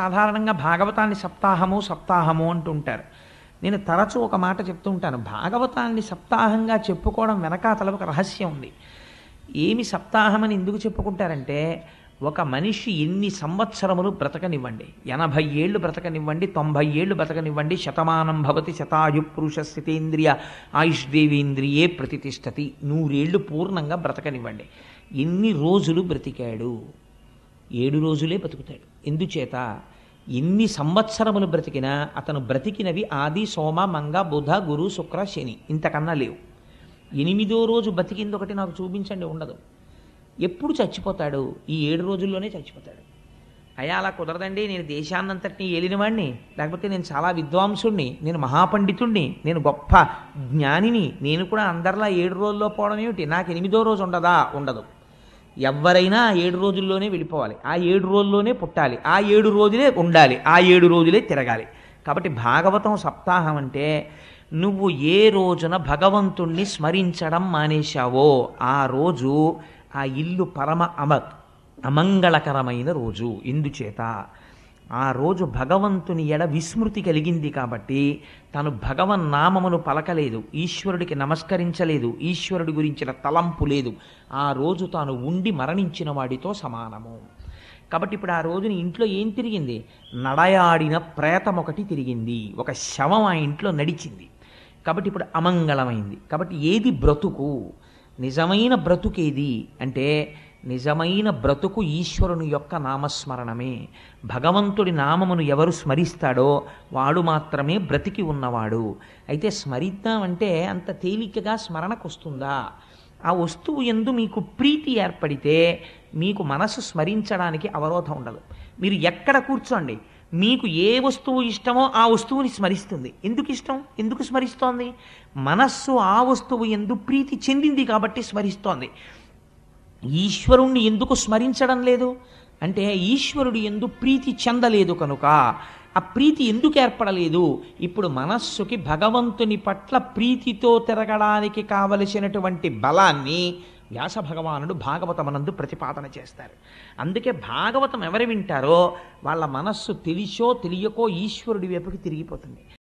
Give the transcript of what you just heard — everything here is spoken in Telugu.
సాధారణంగా భాగవతాన్ని సప్తాహము సప్తాహము అంటుంటారు నేను తరచూ ఒక మాట చెప్తూ ఉంటాను భాగవతాన్ని సప్తాహంగా చెప్పుకోవడం వెనకాతల ఒక రహస్యం ఉంది ఏమి సప్తాహం అని ఎందుకు చెప్పుకుంటారంటే ఒక మనిషి ఎన్ని సంవత్సరములు బ్రతకనివ్వండి ఎనభై ఏళ్ళు బ్రతకనివ్వండి తొంభై ఏళ్ళు బ్రతకనివ్వండి శతమానం భవతి శతాయు పురుష స్థితేంద్రియ ఆయుష్దేవేంద్రియే ప్రతిష్టతి నూరేళ్లు పూర్ణంగా బ్రతకనివ్వండి ఎన్ని రోజులు బ్రతికాడు ఏడు రోజులే బతుకుతాడు ఎందుచేత ఎన్ని సంవత్సరములు బ్రతికినా అతను బ్రతికినవి ఆది సోమ మంగ బుధ గురు శుక్ర శని ఇంతకన్నా లేవు ఎనిమిదో రోజు బతికింది ఒకటి నాకు చూపించండి ఉండదు ఎప్పుడు చచ్చిపోతాడు ఈ ఏడు రోజుల్లోనే చచ్చిపోతాడు అయ్యా అలా కుదరదండి నేను దేశాన్నంతటిని ఏలినవాడిని లేకపోతే నేను చాలా విద్వాంసుణ్ణి నేను మహాపండితుణ్ణి నేను గొప్ప జ్ఞానిని నేను కూడా అందరిలా ఏడు రోజుల్లో పోవడం ఏమిటి నాకు ఎనిమిదో రోజు ఉండదా ఉండదు ఎవరైనా ఆ ఏడు రోజుల్లోనే వెళ్ళిపోవాలి ఆ ఏడు రోజుల్లోనే పుట్టాలి ఆ ఏడు రోజులే ఉండాలి ఆ ఏడు రోజులే తిరగాలి కాబట్టి భాగవతం సప్తాహం అంటే నువ్వు ఏ రోజున భగవంతుణ్ణి స్మరించడం మానేశావో ఆ రోజు ఆ ఇల్లు పరమ అమ అమంగళకరమైన రోజు ఎందుచేత ఆ రోజు భగవంతుని ఎడ విస్మృతి కలిగింది కాబట్టి తను భగవన్ నామమును పలకలేదు ఈశ్వరుడికి నమస్కరించలేదు ఈశ్వరుడి గురించిన తలంపు లేదు ఆ రోజు తాను ఉండి మరణించిన వాడితో సమానము కాబట్టి ఇప్పుడు ఆ రోజుని ఇంట్లో ఏం తిరిగింది నడయాడిన ప్రేతం ఒకటి తిరిగింది ఒక శవం ఆ ఇంట్లో నడిచింది కాబట్టి ఇప్పుడు అమంగళమైంది కాబట్టి ఏది బ్రతుకు నిజమైన బ్రతుకేది అంటే నిజమైన బ్రతుకు ఈశ్వరుని యొక్క నామస్మరణమే భగవంతుడి నామమును ఎవరు స్మరిస్తాడో వాడు మాత్రమే బ్రతికి ఉన్నవాడు అయితే స్మరిద్దామంటే అంత తేలికగా స్మరణకు వస్తుందా ఆ వస్తువు ఎందు మీకు ప్రీతి ఏర్పడితే మీకు మనసు స్మరించడానికి అవరోధం ఉండదు మీరు ఎక్కడ కూర్చోండి మీకు ఏ వస్తువు ఇష్టమో ఆ వస్తువుని స్మరిస్తుంది ఎందుకు ఇష్టం ఎందుకు స్మరిస్తోంది మనస్సు ఆ వస్తువు ఎందు ప్రీతి చెందింది కాబట్టి స్మరిస్తోంది ఈశ్వరుణ్ణి ఎందుకు స్మరించడం లేదు అంటే ఈశ్వరుడు ఎందు ప్రీతి చెందలేదు కనుక ఆ ప్రీతి ఎందుకు ఏర్పడలేదు ఇప్పుడు మనస్సుకి భగవంతుని పట్ల ప్రీతితో తిరగడానికి కావలసినటువంటి బలాన్ని వ్యాస భగవానుడు భాగవతమనందు ప్రతిపాదన చేస్తారు అందుకే భాగవతం ఎవరు వింటారో వాళ్ళ మనస్సు తెలిసో తెలియకో ఈశ్వరుడి వైపుకి తిరిగిపోతుంది